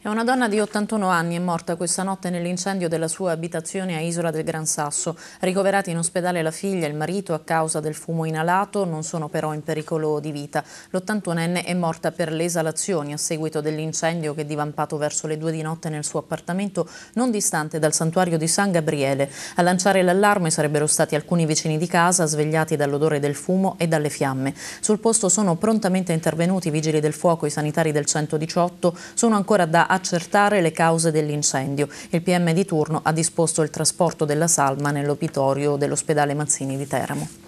È una donna di 81 anni è morta questa notte nell'incendio della sua abitazione a Isola del Gran Sasso. Ricoverati in ospedale la figlia e il marito a causa del fumo inalato, non sono però in pericolo di vita. L'81enne è morta per le esalazioni a seguito dell'incendio che è divampato verso le due di notte nel suo appartamento non distante dal santuario di San Gabriele. A lanciare l'allarme sarebbero stati alcuni vicini di casa svegliati dall'odore del fumo e dalle fiamme. Sul posto sono prontamente intervenuti i vigili del fuoco, i sanitari del 118, sono ancora da accertare le cause dell'incendio. Il PM di turno ha disposto il trasporto della salma nell'opitorio dell'ospedale Mazzini di Teramo.